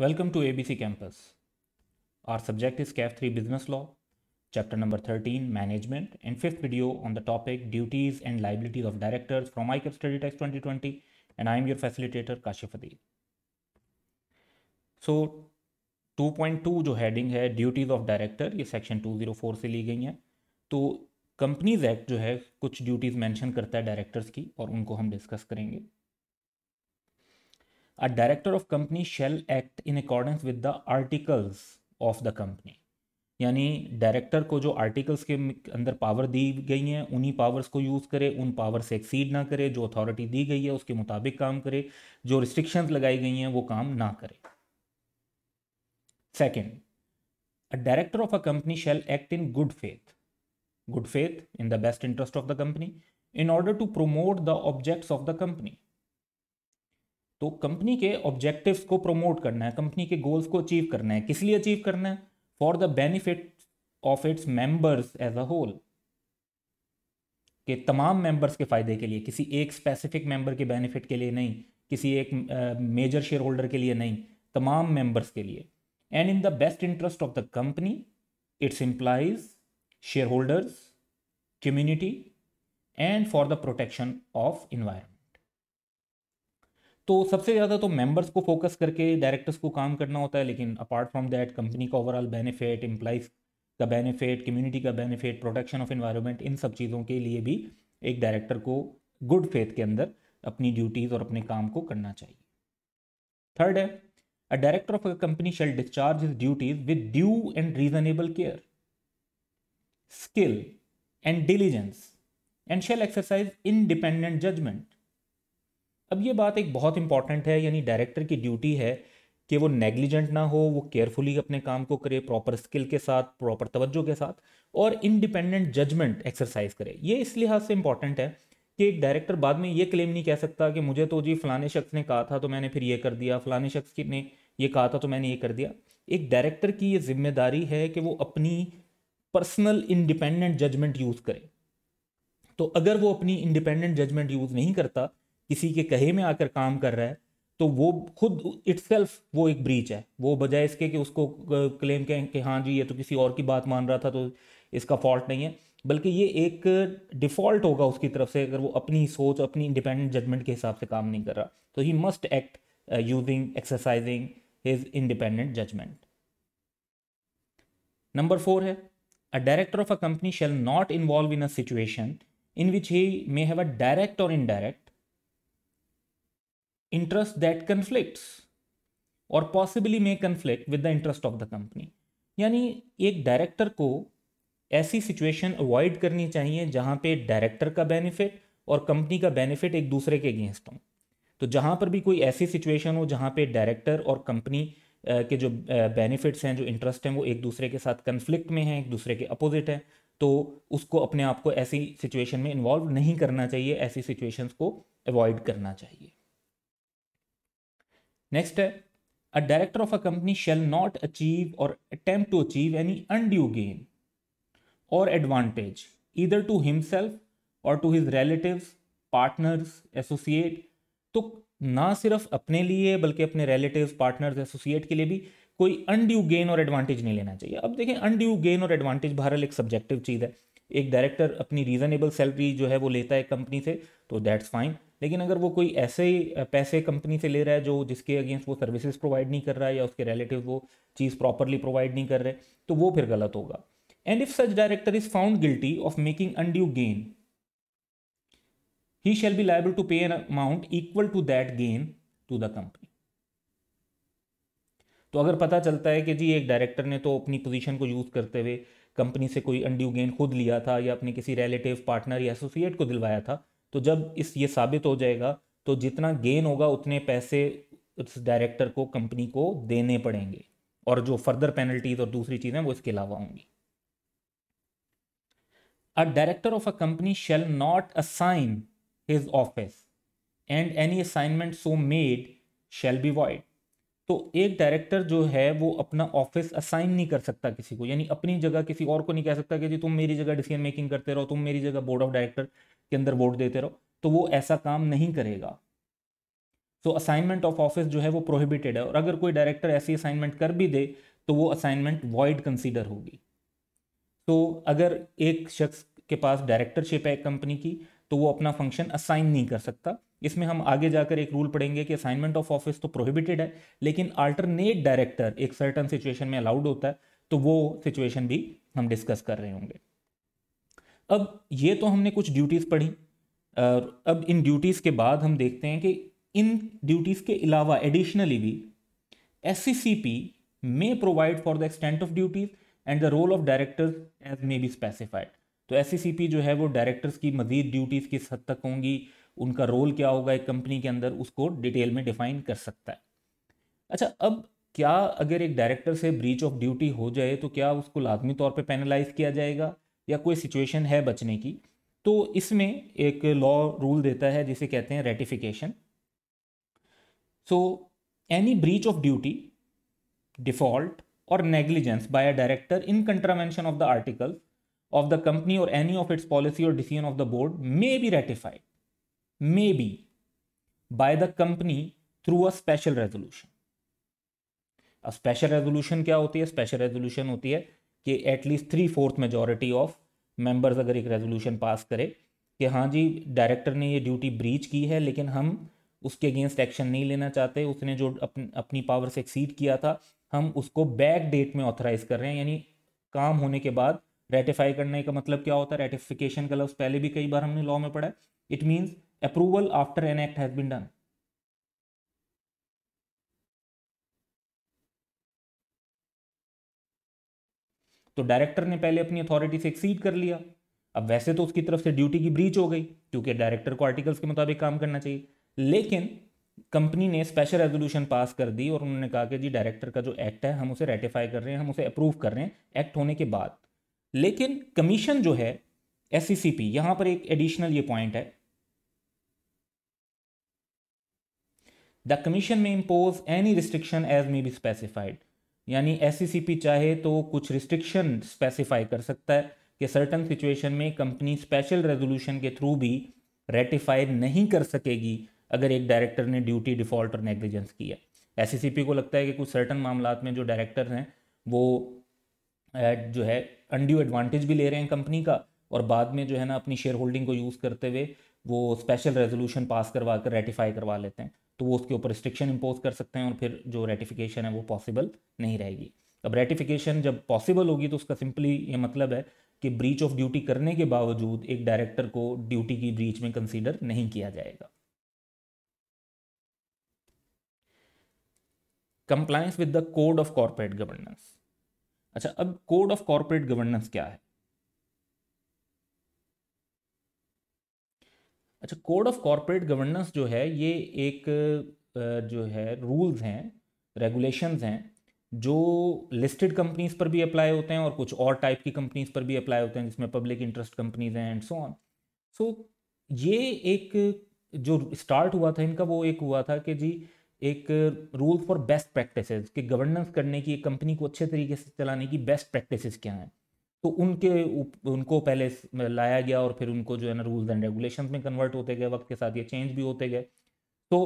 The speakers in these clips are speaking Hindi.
Welcome to A B C campus our subject is CAF three business law chapter number thirteen management and fifth video on the topic duties and liabilities of directors from I CAF study text twenty twenty and I am your facilitator Kashif Adi so two point two जो हैडिंग है ड्यूटीज ऑफ डायरेक्टर ये सेक्शन टू जीरो फोर से ली गई हैं तो कंपनीज एक्ट जो है कुछ ड्यूटीज मैंशन करता है डायरेक्टर्स की और उनको हम डिस्कस करेंगे a director of company shall act in accordance with the articles of the company यानी डायरेक्टर को जो आर्टिकल्स के अंदर पावर दी गई हैं उन्हीं पावर्स को यूज़ करे उन पावर से एक्सीड ना करे जो अथॉरिटी दी गई है उसके मुताबिक काम करे जो रिस्ट्रिक्शंस लगाई गई हैं वो काम ना करे second a director of a company shall act in good faith good faith in the best interest of the company in order to promote the objects of the company तो कंपनी के ऑब्जेक्टिव्स को प्रमोट करना है कंपनी के गोल्स को अचीव करना है किस लिए अचीव करना है for the benefit of its members as a whole के तमाम मेंबर्स के फ़ायदे के लिए किसी एक स्पेसिफिक मेंबर के बेनिफिट के लिए नहीं किसी एक मेजर शेयर होल्डर के लिए नहीं तमाम मेंबर्स के लिए and in the best interest of the company its employees shareholders community and for the protection of environment तो सबसे ज़्यादा तो मेंबर्स को फोकस करके डायरेक्टर्स को काम करना होता है लेकिन अपार्ट फ्रॉम दैट कंपनी का ओवरऑल बेनिफिट एम्प्लाइज का बेनिफिट कम्युनिटी का बेनिफिट प्रोटेक्शन ऑफ इन्वायरमेंट इन सब चीज़ों के लिए भी एक डायरेक्टर को गुड फेथ के अंदर अपनी ड्यूटीज़ और अपने काम को करना चाहिए थर्ड है a director of a company shall discharge his duties with due and reasonable care skill and diligence and shall exercise independent judgment अब ये बात एक बहुत इंपॉर्टेंट है यानी डायरेक्टर की ड्यूटी है कि वो नेग्लिजेंट ना हो वो केयरफुली अपने काम को करे प्रॉपर स्किल के साथ प्रॉपर तवज्जो के साथ और इंडिपेंडेंट जजमेंट एक्सरसाइज करे ये इस लिहाज से इंपॉर्टेंट है कि एक डायरेक्टर बाद में ये क्लेम नहीं कह सकता कि मुझे तो जी फलाने शख्स ने कहा था तो मैंने फिर ये कर दिया फलाने शख्स ने ये कहा था तो मैंने ये कर दिया एक डायरेक्टर की ये जिम्मेदारी है कि वो अपनी पर्सनल इंडिपेंडेंट जजमेंट यूज़ करे तो अगर वो अपनी इंडिपेंडेंट जजमेंट यूज़ नहीं करता किसी के कहे में आकर काम कर रहा है तो वो खुद इट्सल्फ वो एक ब्रीच है वो बजाय इसके कि उसको क्लेम कहें कि हाँ जी ये तो किसी और की बात मान रहा था तो इसका फॉल्ट नहीं है बल्कि ये एक डिफ़ॉल्ट होगा उसकी तरफ से अगर वो अपनी सोच अपनी इंडिपेंडेंट जजमेंट के हिसाब से काम नहीं कर रहा तो he must act using exercising his independent judgment number four है a director of a company shall not involve in a situation in which he may have a direct or indirect interest that conflict or possibly may conflict with the interest of the company यानी एक डायरेक्टर को ऐसी सिचुएशन अवॉइड करनी चाहिए जहां पे डायरेक्टर का बेनिफिट और कंपनी का बेनिफिट एक दूसरे के अगेंस्ट हों तो जहां पर भी कोई ऐसी सिचुएशन हो जहां पे डायरेक्टर और कंपनी के जो बेनिफिट्स हैं जो इंटरेस्ट हैं वो एक दूसरे के साथ कन्फ्लिक्ट में हैं एक दूसरे के अपोजिट हैं तो उसको अपने आप को ऐसी सिचुएशन में इन्वॉल्व नहीं करना चाहिए ऐसी सिचुएशंस को अवॉइड करना चाहिए नेक्स्ट है a director of a company shall not achieve or attempt to achieve any undue gain or advantage either to himself or to his relative partners associate तो ना सिर्फ अपने लिए बल्कि अपने रेलेटिव पार्टनर्स एसोसिएट के लिए भी कोई अनड्यू गेन और एडवांटेज नहीं लेना चाहिए अब देखें अनड्यू गेन और एडवांटेज बहरहाल एक सब्जेक्टिव चीज़ है एक डायरेक्टर अपनी रीजनेबल सैलरी जो है वो लेता है कंपनी से तो दैट्स फाइन लेकिन अगर वो कोई ऐसे ही पैसे कंपनी से ले रहा है जो जिसके अगेंस्ट वो सर्विसेज प्रोवाइड नहीं कर रहा है या उसके रिलेटिव वो चीज़ प्रॉपरली प्रोवाइड नहीं कर रहे तो वो फिर गलत होगा and if such director is found guilty of making undue gain he shall be liable to pay an amount equal to that gain to the company तो अगर पता चलता है कि जी एक डायरेक्टर ने तो अपनी पोजीशन को यूज़ करते हुए कंपनी से कोई अनड्यू गेन खुद लिया था या अपने किसी रिलेटिव पार्टनर या एसोसिएट को दिलवाया था तो जब इस ये साबित हो जाएगा तो जितना गेन होगा उतने पैसे उस डायरेक्टर को कंपनी को देने पड़ेंगे और जो फर्दर पेनल्टीज और दूसरी चीज़ें वो इसके अलावा होंगी a director of a company shall not assign his office and any assignment so made shall be void तो एक डायरेक्टर जो है वो अपना ऑफिस असाइन नहीं कर सकता किसी को यानी अपनी जगह किसी और को नहीं कह सकता कि जी तुम मेरी जगह डिसीजन मेकिंग करते रहो तुम मेरी जगह बोर्ड ऑफ डायरेक्टर के अंदर वोट देते रहो तो वो ऐसा काम नहीं करेगा सो असाइनमेंट ऑफ ऑफिस जो है वो प्रोहिबिटेड है और अगर कोई डायरेक्टर ऐसी असाइनमेंट कर भी दे तो वो असाइनमेंट वॉइड कंसीडर होगी तो अगर एक शख्स के पास डायरेक्टरशिप है कंपनी की तो वो अपना फंक्शन असाइन नहीं कर सकता इसमें हम आगे जाकर एक रूल पढ़ेंगे कि असाइनमेंट ऑफ ऑफिस तो प्रोहिबिटेड है लेकिन अल्टरनेट डायरेक्टर एक सर्टन सिचुएशन में अलाउड होता है तो वो सिचुएशन भी हम डिस्कस कर रहे होंगे अब ये तो हमने कुछ ड्यूटीज़ पढ़ी और अब इन ड्यूटीज़ के बाद हम देखते हैं कि इन ड्यूटीज़ के अलावा एडिशनली भी S C P may provide for the extent of duties and the role of directors as may be specified तो एस सी पी जो है वो डायरेक्टर्स की मजीद ड्यूटीज़ किस हद तक होंगी उनका रोल क्या होगा एक कंपनी के अंदर उसको डिटेल में डिफाइन कर सकता है अच्छा अब क्या अगर एक डायरेक्टर से ब्रीच ऑफ ड्यूटी हो जाए तो क्या उसको लाजमी तौर पे पेनलाइज किया जाएगा या कोई सिचुएशन है बचने की तो इसमें एक लॉ रूल देता है जिसे कहते हैं ratification so any breach of duty default और negligence by a director in contravention of the article of the company और any of its policy or decision of the board may be ratified may be by the company through a special resolution अब स्पेशल रेजोल्यूशन क्या होती है स्पेशल रेजोल्यूशन होती है कि at least three fourth majority of members अगर एक रेजोल्यूशन पास करे कि हाँ जी डायरेक्टर ने ये ड्यूटी ब्रीच की है लेकिन हम उसके अगेंस्ट एक्शन नहीं लेना चाहते उसने जो अपन अपनी पावर से एक्सीड किया था हम उसको बैक डेट में ऑथराइज कर रहे हैं यानी काम होने के बाद रेटिफाई करने का मतलब क्या होता है रेटिफिकेशन का लफ्ज़ पहले भी कई बार हमने लॉ में पढ़ा है it means approval after an act has been done तो डायरेक्टर ने पहले अपनी अथॉरिटी से एक्सीड कर लिया अब वैसे तो उसकी तरफ से ड्यूटी की ब्रीच हो गई क्योंकि डायरेक्टर को आर्टिकल्स के मुताबिक काम करना चाहिए लेकिन कंपनी ने स्पेशल रेजोल्यूशन पास कर दी और उन्होंने कहा कि जी डायरेक्टर का जो एक्ट है हम उसे रेटिफाई कर रहे हैं हम उसे अप्रूव कर रहे हैं एक्ट होने के बाद लेकिन कमीशन जो है एस सी यहां पर एक एडिशनल ये पॉइंट है the commission may impose any restriction as may be specified यानी एस e चाहे तो कुछ रिस्ट्रिक्शन स्पेसिफाई कर सकता है कि सर्टन सिचुएशन में कंपनी स्पेशल रेजोल्यूशन के थ्रू भी रेटिफाई नहीं कर सकेगी अगर एक डायरेक्टर ने ड्यूटी डिफॉल्ट और नेग्लिजेंस किया एस को लगता है कि कुछ सर्टन मामला में जो डायरेक्टर हैं वो जो है अनड्यू एडवांटेज भी ले रहे हैं कंपनी का और बाद में जो है ना अपनी शेयर होल्डिंग को यूज़ करते हुए वो स्पेशल रेजोल्यूशन पास करवा कर रेटिफाई करवा लेते हैं तो वो उसके ऊपर रिस्ट्रिक्शन इम्पोज कर सकते हैं और फिर जो रेटिफिकेशन है वो पॉसिबल नहीं रहेगी अब रेटिफिकेशन जब पॉसिबल होगी तो उसका सिंपली ये मतलब है कि ब्रीच ऑफ ड्यूटी करने के बावजूद एक डायरेक्टर को ड्यूटी की ब्रीच में कंसिडर नहीं किया जाएगा compliance with the code of corporate governance अच्छा अब कोड ऑफ कॉरपोरेट गवर्नेंस क्या है अच्छा कोड ऑफ कॉरपोरेट गवर्नेंस जो है ये एक जो है रूल्स हैं रेगुलेशंस हैं जो लिस्टेड कंपनीज पर भी अप्लाई होते हैं और कुछ और टाइप की कंपनीज पर भी अप्लाई होते हैं जिसमें पब्लिक इंटरेस्ट कंपनीज हैं एंड सो ऑन सो ये एक जो स्टार्ट हुआ था इनका वो एक हुआ था कि जी एक रूल फॉर बेस्ट प्रैक्टिसेस कि गवर्नेंस करने की एक कंपनी को अच्छे तरीके से चलाने की बेस्ट प्रैक्टिसेस क्या हैं तो उनके उनको पहले मतलब लाया गया और फिर उनको जो है ना रूल्स एंड रेगुलेशन में कन्वर्ट होते गए वक्त के साथ ये चेंज भी होते गए तो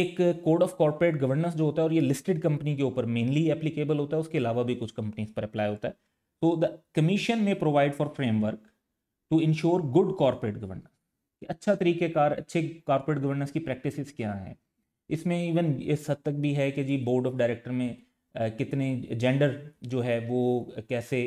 एक कोड ऑफ कॉरपोरेट गवर्नेंस जो होता है और ये लिस्टेड कंपनी के ऊपर मेनली एप्लीकेबल होता है उसके अलावा भी कुछ कंपनीज पर अप्लाई होता है तो the commission may provide for framework to ensure good corporate governance अच्छा तरीकेकार अच्छे कॉरपोरेट गवर्नेंस की प्रैक्टिसेस क्या हैं इसमें इवन इस हद तक भी है कि जी बोर्ड ऑफ डायरेक्टर में कितने जेंडर जो है वो कैसे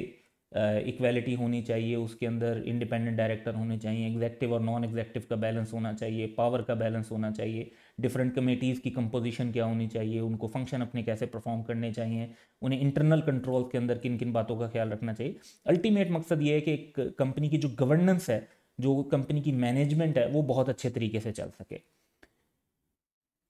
इक्वलिटी होनी चाहिए उसके अंदर इंडिपेंडेंट डायरेक्टर होने चाहिए एग्जैक्टिव और नॉन एग्जैक्टिव का बैलेंस होना चाहिए पावर का बैलेंस होना चाहिए डिफरेंट कमेटीज़ की कंपोजिशन क्या होनी चाहिए उनको फंक्शन अपने कैसे परफॉर्म करने चाहिए उन्हें इंटरनल कंट्रोल के अंदर किन किन बातों का ख्याल रखना चाहिए अल्टीमेट मकसद ये है कि एक कंपनी की जो गवर्नेंस है जो कंपनी की मैनेजमेंट है वो बहुत अच्छे तरीके से चल सके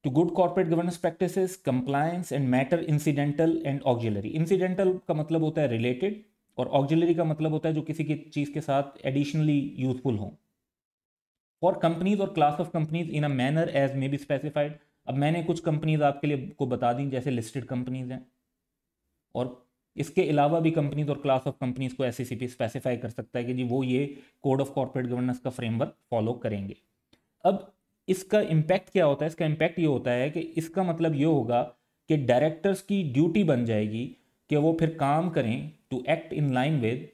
to good corporate governance practice compliance and matter incidental and auxiliary incidental का मतलब होता है रिलेटेड और ऑक्जिलरी का मतलब होता है जो किसी की चीज के साथ एडिशनली यूजफुल हो और companies or class of companies in a manner as may be specified अब मैंने कुछ कंपनीज आपके लिए को बता दी जैसे लिस्टेड कंपनीज हैं और इसके अलावा भी companies or class of companies को एस सी स्पेसिफाई कर सकता है कि जी वो ये कोड ऑफ कॉर्पोरेट गवर्नेंस का फ्रेमवर्क फॉलो करेंगे अब इसका इम्पैक्ट क्या होता है इसका इम्पैक्ट ये होता है कि इसका मतलब ये होगा कि डायरेक्टर्स की ड्यूटी बन जाएगी कि वो फिर काम करें to act in line with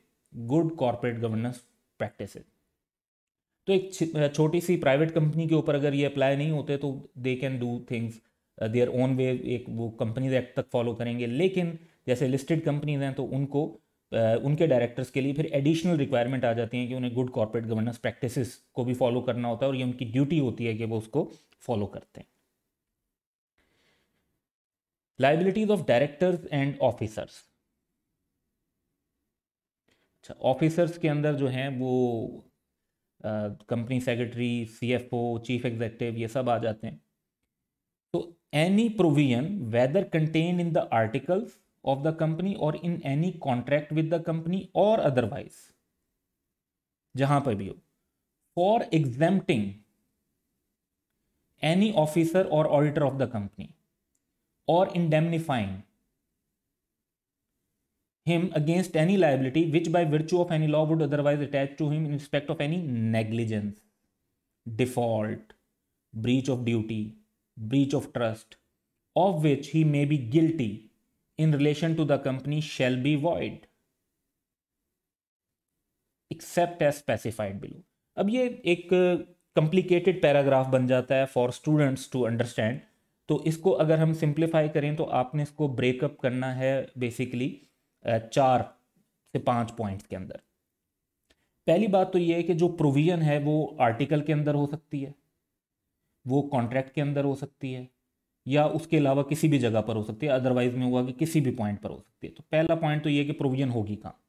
good corporate governance practice तो एक छोटी सी प्राइवेट कंपनी के ऊपर अगर ये अप्लाई नहीं होते तो they can do things their own way एक वो कंपनीज एक्ट तक फॉलो करेंगे लेकिन जैसे लिस्टेड कंपनीज हैं तो उनको उनके डायरेक्टर्स के लिए फिर एडिशनल रिक्वायरमेंट आ जाती है कि उन्हें गुड कॉर्पोरेट गवर्नेंस प्रैक्टिसेस को भी फॉलो करना होता है और ये उनकी ड्यूटी होती है कि वो उसको फॉलो करते हैं liabilities of directors and officers अच्छा ऑफिसर्स के अंदर जो हैं वो company secretary CFO chief executive ये सब आ जाते हैं तो any provision whether contain in the articles of the company or in any contract with the company or otherwise जहां पर bhi ho, or exempting any officer or auditor of the company, or indemnifying him against any liability which by virtue of any law would otherwise attach to him in respect of any negligence default breach of duty breach of trust of which he may be guilty in relation to the company shall be void except as specified below अब ये एक कॉम्प्लिकेटेड uh, पैराग्राफ बन जाता है फॉर स्टूडेंट्स टू अंडरस्टैंड तो इसको अगर हम सिंप्लीफाई करें तो आपने इसको ब्रेकअप करना है बेसिकली uh, चार से पाँच पॉइंट्स के अंदर पहली बात तो ये है कि जो प्रोविज़न है वो आर्टिकल के अंदर हो सकती है वो कॉन्ट्रैक्ट के अंदर हो सकती है या उसके अलावा किसी भी जगह पर हो सकती है अदरवाइज में हुआ कि किसी भी पॉइंट पर हो सकती है तो पहला पॉइंट तो ये कि प्रोविजन होगी कहाँ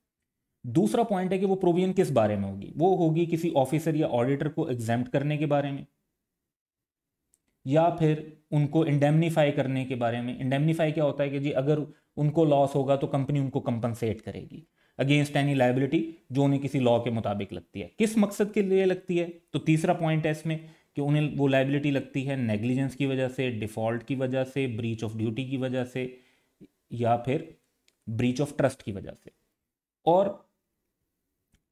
दूसरा पॉइंट है कि वो प्रोविजन किस बारे में होगी वो होगी किसी ऑफिसर या ऑडिटर को एग्जाम करने के बारे में या फिर उनको इंडेमनीफाई करने के बारे में इंडेमनीफाई क्या होता है कि जी अगर उनको लॉस होगा तो कंपनी उनको कंपनसेट करेगी अगेंस्ट एनी लाइबिलिटी जो उन्हें किसी लॉ के मुताबिक लगती है किस मकसद के लिए लगती है तो तीसरा पॉइंट है इसमें कि उन्हें वो लाइबिलिटी लगती है नेग्लिजेंस की वजह से डिफ़ॉल्ट की वजह से ब्रीच ऑफ ड्यूटी की वजह से या फिर ब्रीच ऑफ ट्रस्ट की वजह से और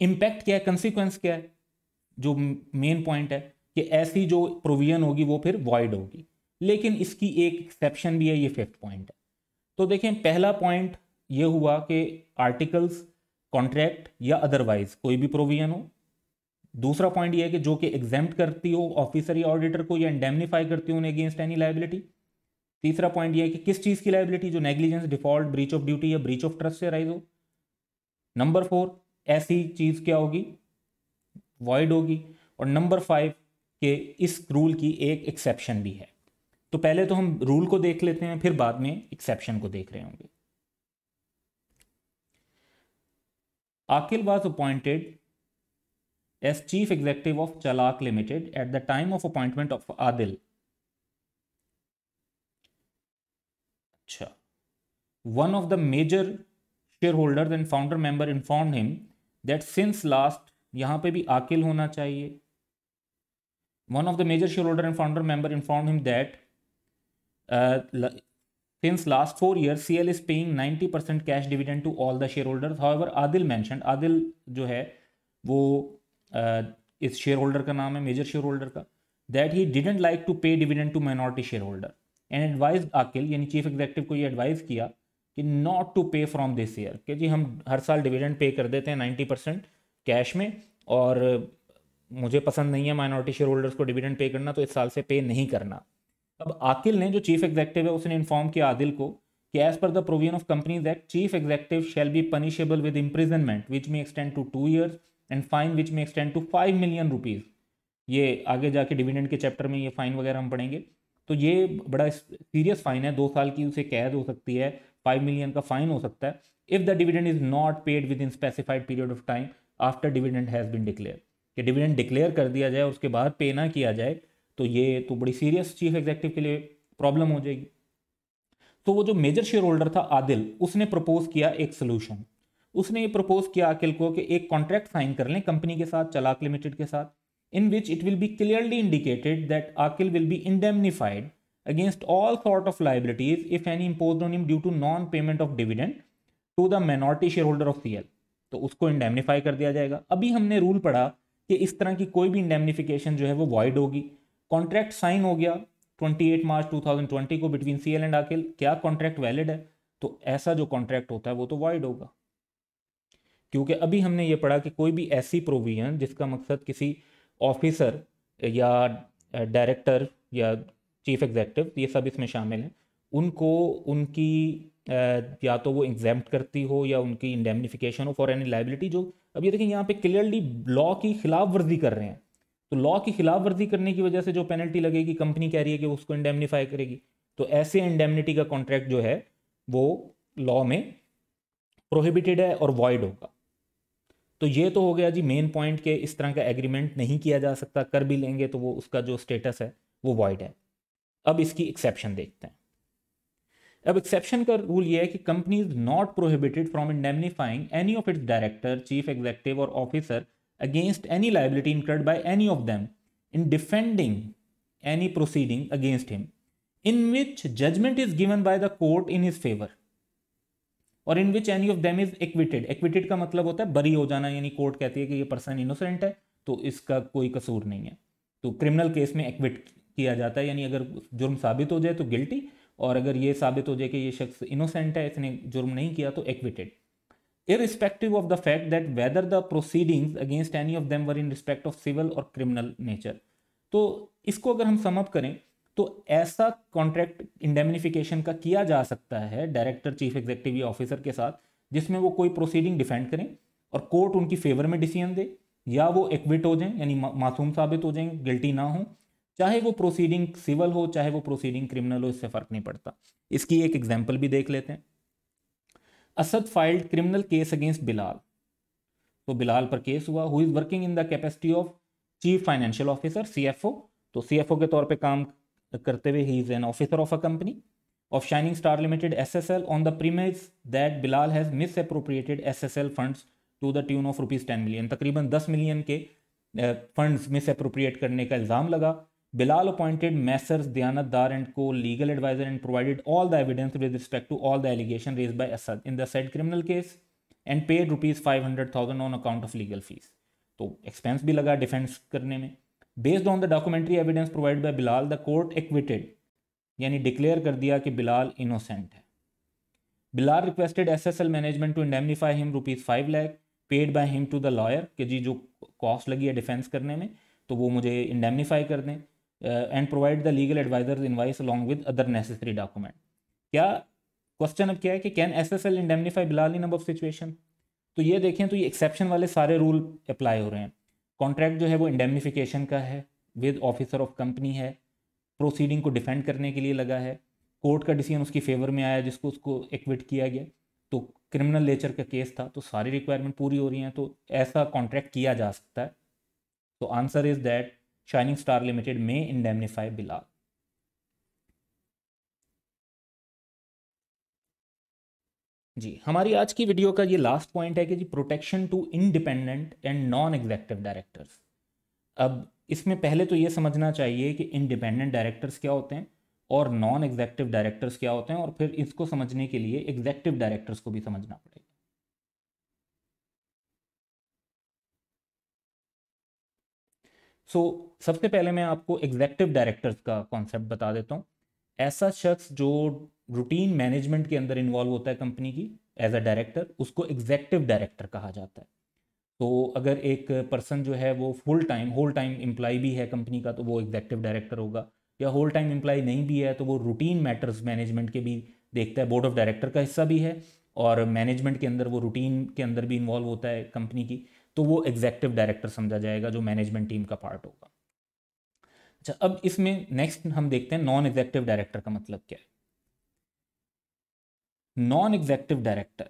इम्पैक्ट क्या है कंसिक्वेंस क्या है जो मेन पॉइंट है कि ऐसी जो प्रोविजन होगी वो फिर वॉइड होगी लेकिन इसकी एक एक्सेप्शन भी है ये फिफ्थ पॉइंट है तो देखें पहला पॉइंट ये हुआ कि आर्टिकल्स कॉन्ट्रैक्ट या अदरवाइज कोई भी प्रोविजन हो दूसरा पॉइंट ये है कि जो कि एग्जाम्प्ट करती हो ऑफिसर या ऑडिटर को या इंडेमनीफाई करती हो उन्हें अगेंस्ट एनी लाइबिलिटी तीसरा पॉइंट ये है कि किस चीज़ की लाइबिलिटी जो negligence default breach of duty या ब्रीच ऑफ ट्रस्ट से राइज हो नंबर फोर ऐसी चीज़ क्या होगी वॉइड होगी और नंबर फाइव के इस रूल की एक एक्सेप्शन भी है तो पहले तो हम रूल को देख लेते हैं फिर बाद में एक्सेप्शन को देख रहे होंगे Akil was appointed as chief executive of Chalak Limited at the time of appointment of Adil. Achha. One of the major shareholders and founder member informed him that since last यहाँ पे भी आकिल होना चाहिए one of the major shareholder and founder member informed him that uh, since last four years CL is paying 90% cash dividend to all the shareholders. However, Adil mentioned Adil जो है वो Uh, इस शेयर होल्डर का नाम है मेजर शेयर होल्डर का that he didn't like to pay dividend to minority share holder and advise Akil यानी चीफ एग्जेक्टिव को ये एडवाइस किया कि not to pay from this year क्या जी हम हर साल डिविडेंड पे कर देते हैं नाइन्टी परसेंट कैश में और मुझे पसंद नहीं है माइनॉरिटी शेयर होल्डर्स को डिविडेंड पे करना तो इस साल से पे नहीं करना अब आकिल ने जो चीफ एग्जेक्टिव है उसने इन्फॉर्म किया आदिल को कि as per the provision of companies act chief executive shall be punishable with imprisonment which may extend to two years and fine which may extend to five million rupees ये आगे जाके डिविडेंड के चैप्टर में ये फाइन वगैरह हम पढ़ेंगे तो ये बड़ा सीरियस फाइन है दो साल की उसे कैद हो सकती है फाइव मिलियन का फाइन हो सकता है if the dividend is not paid within specified period of time after dividend has been declare कि डिविडेंड डिक्लेयर कर दिया जाए उसके बाद पे ना किया जाए तो ये तो बड़ी सीरियस चीफ एग्जेक्टिव के लिए प्रॉब्लम हो जाएगी तो वो जो मेजर शेयर होल्डर था आदिल उसने प्रपोज किया एक सोल्यूशन उसने ये प्रपोज किया अकिल को कि एक कॉन्ट्रैक्ट साइन कर लें कंपनी के साथ चलाक लिमिटेड के साथ in which it will be clearly indicated that Akil will be indemnified all sort of liabilities if any impose on on due to non payment of dividend to the minority share holder of C तो उसको इंडेमनीफाई कर दिया जाएगा अभी हमने रूल पढ़ा कि इस तरह की कोई भी इंडेमनीफिकेशन जो है वो वॉइड होगी कॉन्ट्रैक्ट साइन हो गया 28 मार्च 2020 को बिटवीन सीएल एंड आकिल क्या कॉन्ट्रैक्ट वैलिड है तो ऐसा जो कॉन्ट्रैक्ट होता है वो तो वॉइड होगा क्योंकि अभी हमने ये पढ़ा कि कोई भी ऐसी प्रोविजन जिसका मकसद किसी ऑफिसर या डायरेक्टर या चीफ एग्जेक्टिव ये सब इसमें शामिल हैं उनको उनकी या तो वो एग्जाम करती हो या उनकी इंडेमनीफिकेशन हो फॉर एनी लाइबिलिटी जो अब ये देखें यहाँ पे क्लियरली लॉ की खिलाफ वर्जी कर रहे हैं तो लॉ की खिलाफ वर्जी करने की वजह से जो पेनल्टी लगेगी कंपनी कह रही है कि उसको इंडेमनीफाई करेगी तो ऐसे इंडेमनिटी का कॉन्ट्रैक्ट जो है वो लॉ में प्रोहिबिटेड है और वॉइड होगा तो ये तो हो गया जी मेन पॉइंट के इस तरह का एग्रीमेंट नहीं किया जा सकता कर भी लेंगे तो वो उसका जो स्टेटस है वो वॉइड है अब इसकी एक्सेप्शन देखते हैं अब एक्सेप्शन का रूल ये है कि company is not prohibited from indemnifying any of its director chief executive or officer against any liability incurred by any of them in defending any proceeding against him in which judgment is given by the court in his favour or in which any of them is acquitted acquitted का मतलब होता है बरी हो जाना यानी कोर्ट कहती है कि ये पर्सन इनोसेंट है तो इसका कोई कसूर नहीं है तो क्रिमिनल केस में एक्विट किया जाता है यानी अगर जुर्म साबित हो जाए तो गिल्टी और अगर ये साबित हो जाए कि ये शख्स इनोसेंट है इसने जुर्म नहीं किया तो acquitted respective of the fact that whether the proceedings against any of them were in respect of civil or criminal nature तो इसको अगर हम समअप करें तो ऐसा कॉन्ट्रैक्ट इंडेमिनिफिकेशन का किया जा सकता है डायरेक्टर चीफ एग्जीक्यूटिव या ऑफिसर के साथ जिसमें वो कोई प्रोसीडिंग डिफेंड करें और कोर्ट उनकी फेवर में डिसीजन दे या वो एक्विट हो जाएं यानी मासूम साबित हो जाएं गिल्टी ना हो चाहे वो प्रोसीडिंग सिविल हो चाहे वो प्रोसीडिंग क्रिमिनल हो इससे फ़र्क नहीं पड़ता इसकी एक एग्जाम्पल भी देख लेते हैं Asad filed criminal case against Bilal तो बिलाल पर केस हुआ who is working in the capacity of chief financial officer C तो सी के तौर पर काम करते हुए he is an officer of a company of S L on the premise that Bilal has misappropriated S S L fund to the tune of rupees ten million तकरीबन दस मिलियन के फंड मिस अप्रोप्रिएट करने का इल्ज़ाम लगा Bilal appointed messrs Dar and co legal adviser and provided all the evidence with respect to all the allegation raise by Asad in the said criminal case and paid rupees five hundred thousand on account of legal fees तो एक्सपेंस भी लगा डिफेंस करने में based on the documentary evidence provide by Bilal the court acquitted यानी डिक्लेयर कर दिया कि बिलाल इनोसेंट है Bilal requested SSL management to indemnify him rupees five lakh paid by him to the lawyer कि जी जो कॉस्ट लगी है डिफेंस करने में तो वो मुझे इंडेमनीफाई कर दें and provide the legal adviser invoice along with other necessary document क्या क्वेश्चन अब क्या है कि can S S L indemnify Bilal in अब सिचुएशन तो ये देखें तो ये एक्सेप्शन वाले सारे रूल अप्लाई हो रहे हैं कॉन्ट्रैक्ट जो है वो इंडेमनीफिकेशन का है विद ऑफिसर ऑफ कंपनी है प्रोसीडिंग को डिफेंड करने के लिए लगा है कोर्ट का डिसीजन उसकी फेवर में आया जिसको उसको एक्विट किया गया तो क्रिमिनल नेचर का केस था तो सारी रिक्वायरमेंट पूरी हो रही हैं तो ऐसा कॉन्ट्रैक्ट किया जा सकता है तो answer is that shining star limited में इंडेमनीफाई बिलाल जी हमारी आज की वीडियो का ये लास्ट पॉइंट है कि जी protection to independent and non executive directors अब इसमें पहले तो ये समझना चाहिए कि इंडिपेंडेंट डायरेक्टर्स क्या होते हैं और नॉन एग्जेक्टिव डायरेक्टर्स क्या होते हैं और फिर इसको समझने के लिए एग्जेक्टिव डायरेक्टर्स को भी समझना पड़ेगा सो so, सबसे पहले मैं आपको एग्जेक्टिव डायरेक्टर्स का कॉन्सेप्ट बता देता हूँ ऐसा शख्स जो रूटीन मैनेजमेंट के अंदर इन्वॉल्व होता है कंपनी की एज अ डायरेक्टर उसको एग्जैक्टिव डायरेक्टर कहा जाता है तो अगर एक पर्सन जो है वो full time whole time employ भी है कंपनी का तो वो एग्जैक्टिव डायरेक्टर होगा या होल टाइम एम्प्लॉय नहीं भी है तो वो रूटीन मैटर्स मैनेजमेंट के भी देखता है बोर्ड ऑफ डायरेक्टर का हिस्सा भी है और मैनेजमेंट के अंदर वो रूटीन के अंदर भी इन्वॉल्व होता है कंपनी की तो वो एग्जैक्टिव डायरेक्टर समझा जाएगा जो मैनेजमेंट टीम का पार्ट होगा अच्छा अब इसमें नेक्स्ट हम देखते हैं नॉन एग्जैक्टिव डायरेक्टर का मतलब क्या है non executive director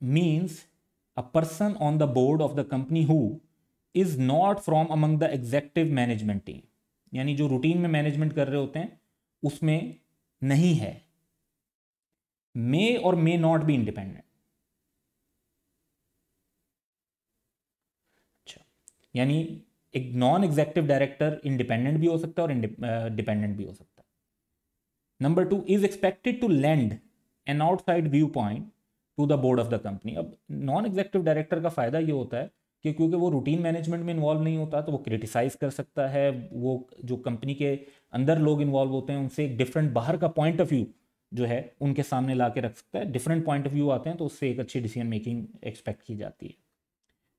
means a person on the board of the company who is not from among the executive management team यानी जो रूटीन में मैनेजमेंट कर रहे होते हैं उसमें नहीं है मे और मे नॉट बी इंडिपेंडेंट अच्छा यानी एक नॉन एग्जेक्टिव डायरेक्टर इंडिपेंडेंट भी हो सकता है और डिपेंडेंट भी हो सकता है number two is expected to lend an outside view point to the board of the company अब नॉन एग्जेक्टिव डायरेक्टर का फ़ायदा ये होता है कि क्योंकि वो रूटीन मैनेजमेंट में इन्वॉल्व नहीं होता तो वो क्रिटिसाइज़ कर सकता है वो जो कंपनी के अंदर लोग इन्वॉल्व होते हैं उनसे एक डिफरेंट बाहर का पॉइंट ऑफ व्यू जो है उनके सामने ला के रख सकता है डिफरेंट पॉइंट ऑफ व्यू आते हैं तो उससे एक अच्छी डिसीजन मेकिंग एक्सपेक्ट की जाती है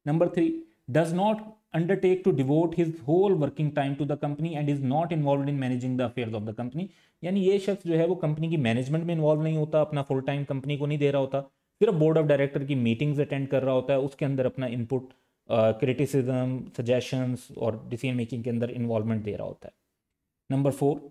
number three does not undertake to devote his whole working time to the company and is not involved in managing the affairs of the company यानी ये शख्स जो है वो कंपनी की मैनेजमेंट में इन्वॉल्व नहीं होता अपना फुल टाइम कंपनी को नहीं दे रहा होता सिर्फ बोर्ड ऑफ डायरेक्टर की मीटिंग्स अटेंड कर रहा होता है उसके अंदर अपना इनपुट क्रिटिसिज्म सजेशंस और डिसीजन मेकिंग के अंदर इन्वॉल्वमेंट दे रहा होता है number four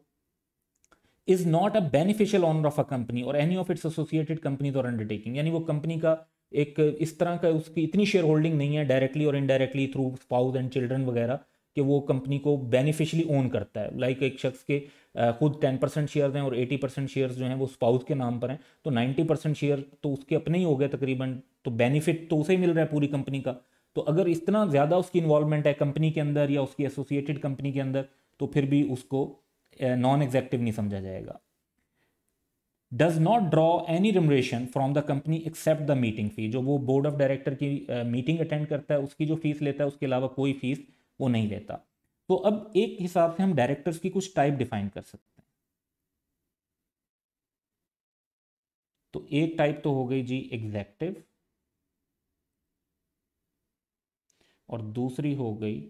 is not a beneficial owner of a company और any of its associated company और अंडरटेकिंग यानी वो कंपनी का एक इस तरह का उसकी इतनी शेयर होल्डिंग नहीं है डायरेक्टली और indirectly through spouse and children वगैरह कि वो कंपनी को बेनिफिशली ओन करता है लाइक like एक शख्स के खुद टेन परसेंट शेयर हैं और एटी परसेंट शेयर जो हैं वो स्पाउस के नाम पर हैं तो नाइन्टी परसेंट शेयर तो उसके अपने ही हो गए तकरीबन तो बेनिफिट तो उसे ही मिल रहा है पूरी कंपनी का तो अगर इतना ज़्यादा उसकी इन्वॉल्वमेंट है कंपनी के अंदर या उसकी एसोसिएटेड कंपनी के अंदर तो फिर भी उसको नॉन एग्जैक्टिव नहीं समझा जाएगा does not draw any remuneration from the company except the meeting fee जो वो बोर्ड ऑफ डायरेक्टर की मीटिंग uh, अटेंड करता है उसकी जो फीस लेता है उसके अलावा कोई फीस वो नहीं लेता तो अब एक हिसाब से हम डायरेक्टर्स की कुछ टाइप डिफाइन कर सकते हैं तो एक टाइप तो हो गई जी एग्जैक्टिव और दूसरी हो गई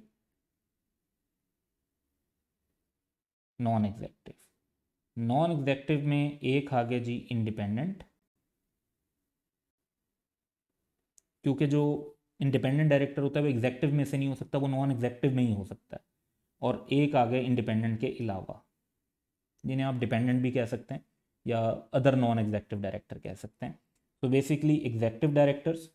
नॉन एग्जैक्टिव नॉन एग्जैक्टिव में एक आ गया जी इंडिपेंडेंट क्योंकि जो इंडिपेंडेंट डायरेक्टर होता है वो एग्जैक्टिव में से नहीं हो सकता वो नॉन एग्जैक्टिव में ही हो सकता है और एक आ गया इंडिपेंडेंट के अलावा जिन्हें आप डिपेंडेंट भी कह सकते हैं या अदर नॉन एग्जैक्टिव डायरेक्टर कह सकते हैं तो basically executive directors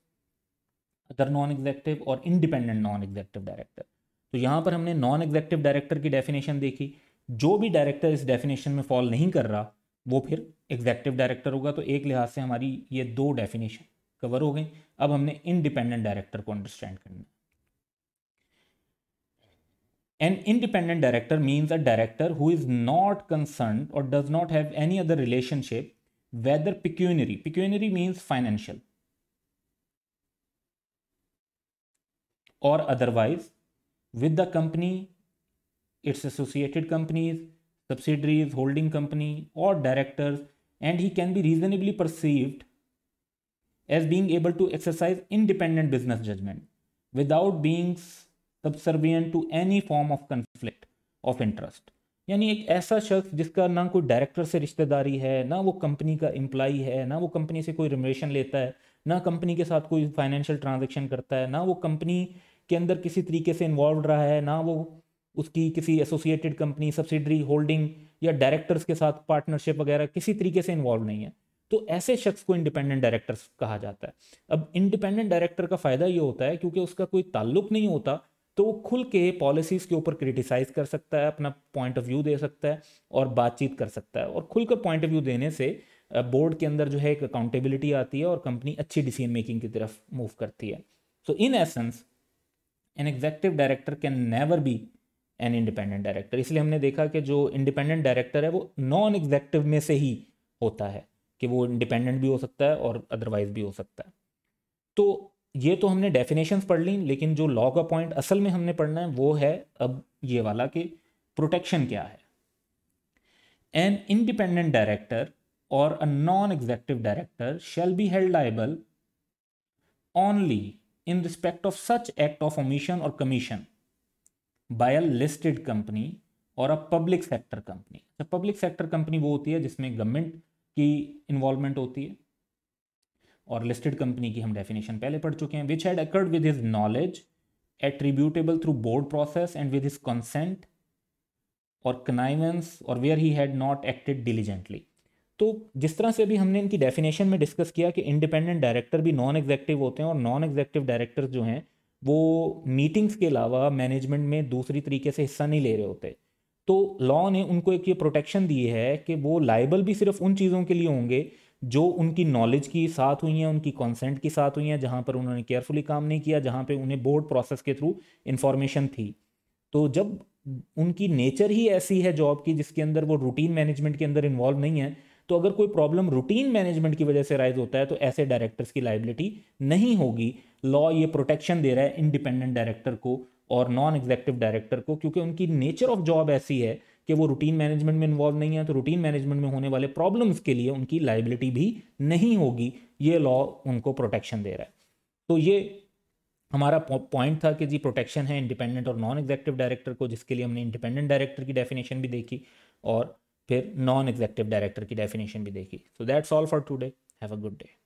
other non executive और इंडिपेंडेंट नॉन एग्जैक्टिव डायरेक्टर तो यहाँ पर हमने नॉन एग्जैक्टिव डायरेक्टर की डेफिनेशन देखी जो भी डायरेक्टर इस डेफिनेशन में फॉल नहीं कर रहा वो फिर एग्जैक्टिव डायरेक्टर होगा तो एक लिहाज से हमारी ये दो डेफिनेशन कवर हो गई अब हमने इनडिपेंडेंट डायरेक्टर को अंडरस्टैंड करना an independent director means a director who is not concern और does not have any other relationship whether pecuniary pecuniary means financial और otherwise with the company its associated companies, subsidiaries, holding company, or directors, and he can be reasonably perceived as being able to exercise independent business judgment without being subservient to any form of conflict of interest. यानी एक ऐसा शख्स जिसका ना कोई डायरेक्टर से रिश्तेदारी है ना वो कंपनी का एम्प्लाई है ना वो कंपनी से कोई रिमोशन लेता है ना कंपनी के साथ कोई फाइनेंशियल ट्रांजेक्शन करता है ना वो कंपनी के अंदर किसी तरीके से इन्वॉल्व रहा है ना वो उसकी किसी एसोसिएटेड कंपनी सब्सिडरी होल्डिंग या डायरेक्टर्स के साथ पार्टनरशिप वगैरह किसी तरीके से इन्वॉल्व नहीं है तो ऐसे शख्स को इंडिपेंडेंट डायरेक्टर्स कहा जाता है अब इंडिपेंडेंट डायरेक्टर का फ़ायदा ये होता है क्योंकि उसका कोई ताल्लुक नहीं होता तो वो खुल के पॉलिसीज़ के ऊपर क्रिटिसाइज़ कर सकता है अपना पॉइंट ऑफ व्यू दे सकता है और बातचीत कर सकता है और खुलकर पॉइंट ऑफ व्यू देने से बोर्ड के अंदर जो है एक अकाउंटेबिलिटी आती है और कंपनी अच्छी डिसीजन मेकिंग की तरफ मूव करती है so in essence an executive director can never be an independent director इसलिए हमने देखा कि जो इंडिपेंडेंट डायरेक्टर है वो नॉन एग्जैक्टिव में से ही होता है कि वो इंडिपेंडेंट भी हो सकता है और अदरवाइज भी हो सकता है तो ये तो हमने डेफिनेशंस पढ़ ली लेकिन जो लॉ का पॉइंट असल में हमने पढ़ना है वो है अब ये वाला कि प्रोटेक्शन क्या है एन इंडिपेंडेंट डायरेक्टर और a non executive director shall be held liable only in respect of such act of omission और commission by a listed company और अ पब्लिक सेक्टर कंपनी अच्छा पब्लिक सेक्टर कंपनी वो होती है जिसमें गवर्नमेंट की इन्वॉल्वमेंट होती है और लिस्टेड कंपनी की हम डेफिनेशन पहले पढ़ चुके हैं which had occurred with his knowledge attributable through board process and with his consent और कनाइवेंस और where he had not acted diligently तो जिस तरह से अभी हमने इनकी डेफिनेशन में डिस्कस किया कि इंडिपेंडेंट डायरेक्टर भी नॉन एग्जेक्टिव होते हैं और नॉन एग्जेक्टिव डायरेक्टर जो हैं वो मीटिंग्स के अलावा मैनेजमेंट में दूसरी तरीके से हिस्सा नहीं ले रहे होते तो लॉ ने उनको एक ये प्रोटेक्शन दी है कि वो लाइबल भी सिर्फ उन चीज़ों के लिए होंगे जो उनकी नॉलेज की साथ हुई हैं उनकी कंसेंट की साथ हुई हैं जहाँ पर उन्होंने केयरफुली काम नहीं किया जहाँ पे उन्हें बोर्ड प्रोसेस के थ्रू इन्फॉर्मेशन थी तो जब उनकी नेचर ही ऐसी है जॉब की जिसके अंदर वो रूटीन मैनेजमेंट के अंदर इन्वॉल्व नहीं है तो अगर कोई प्रॉब्लम रूटीन मैनेजमेंट की वजह से राइज होता है तो ऐसे डायरेक्टर्स की लाइबिलिटी नहीं होगी लॉ ये प्रोटेक्शन दे रहा है इंडिपेंडेंट डायरेक्टर को और नॉन एग्जेक्टिव डायरेक्टर को क्योंकि उनकी नेचर ऑफ जॉब ऐसी है कि वो रूटीन मैनेजमेंट में इन्वॉल्व नहीं है तो रूटीन मैनेजमेंट में होने वाले प्रॉब्लम्स के लिए उनकी लाइबिलिटी भी नहीं होगी ये लॉ उनको प्रोटेक्शन दे रहा है तो ये हमारा पॉइंट था कि जी प्रोटेक्शन है इंडिपेंडेंट और नॉन एग्जेक्टिव डायरेक्टर को जिसके लिए हमने इंडिपेंडेंट डायरेक्टर की डेफिनेशन भी देखी और फिर नॉन एग्जेक्टिव डायरेक्टर की डेफिनेशन भी देखी so that's all for today have a good day